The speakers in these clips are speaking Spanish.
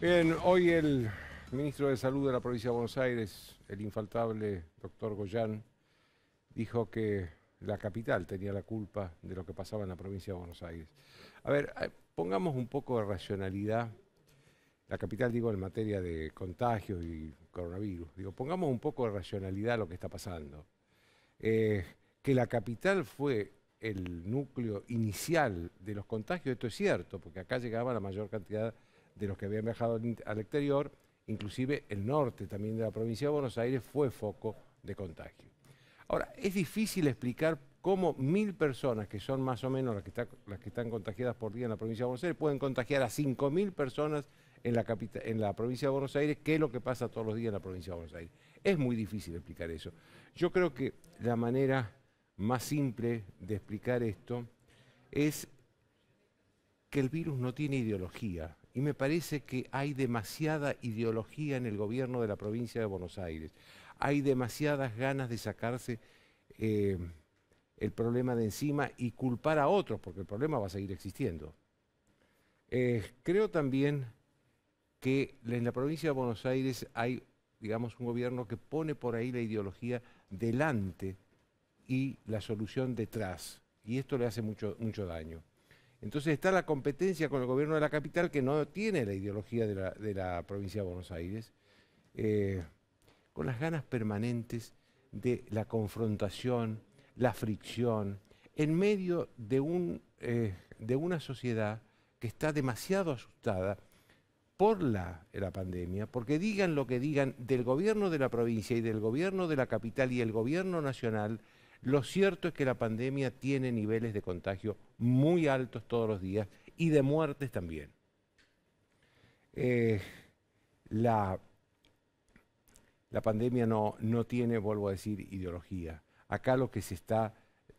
Bien, hoy el ministro de Salud de la provincia de Buenos Aires, el infaltable doctor Goyán, dijo que la capital tenía la culpa de lo que pasaba en la provincia de Buenos Aires. A ver, eh, pongamos un poco de racionalidad, la capital digo en materia de contagios y coronavirus, digo, pongamos un poco de racionalidad a lo que está pasando. Eh, que la capital fue el núcleo inicial de los contagios, esto es cierto, porque acá llegaba la mayor cantidad de los que habían viajado al, exterior, inclusive el norte también de la provincia de Buenos Aires fue foco de contagio. Ahora, es difícil explicar cómo mil personas, que son más o menos las que, las que están contagiadas por día en la provincia de Buenos Aires, pueden contagiar a 5.000 personas en la, capital, en la provincia de Buenos Aires, que es lo que pasa todos los días en la provincia de Buenos Aires. Es muy difícil explicar eso. Yo creo que la manera más simple de explicar esto es que el virus no tiene ideología, y me parece que hay demasiada ideología en el gobierno de la provincia de Buenos Aires. Hay demasiadas ganas de sacarse eh, el problema de encima y culpar a otros, porque el problema va a seguir existiendo. Eh, creo también que en la provincia de Buenos Aires hay, digamos, un gobierno que pone por ahí la ideología delante y la solución detrás. Y esto le hace mucho daño. Entonces está la competencia con el gobierno de la capital que no tiene la ideología de la, provincia de Buenos Aires, eh, con las ganas permanentes de la confrontación, la fricción, en medio de, eh, una sociedad que está demasiado asustada por la, pandemia, porque digan lo que digan del gobierno de la provincia y del gobierno de la capital y el gobierno nacional, lo cierto es que la pandemia tiene niveles de contagio muy altos todos los días y de muertes también. Eh, la, la, pandemia no, no tiene, vuelvo a decir, ideología. Acá lo que se está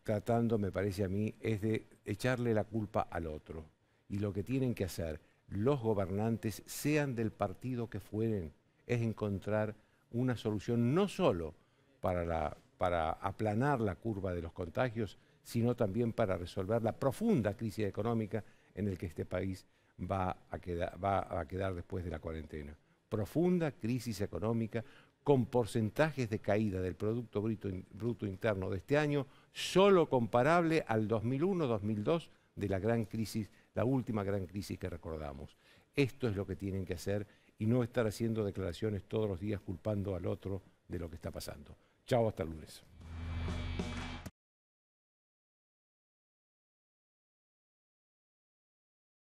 tratando, me parece a mí, es de echarle la culpa al otro. Y lo que tienen que hacer los gobernantes, sean del partido que fueren, es encontrar una solución no solo para la para aplanar la curva de los contagios, sino también para resolver la profunda crisis económica en la que este país va a, quedar, después de la cuarentena. Profunda crisis económica con porcentajes de caída del Producto Bruto Interno de este año, solo comparable al 2001-2002 de la gran crisis, la última gran crisis que recordamos. Esto es lo que tienen que hacer y no estar haciendo declaraciones todos los días culpando al otro de lo que está pasando. Chao, hasta el lunes.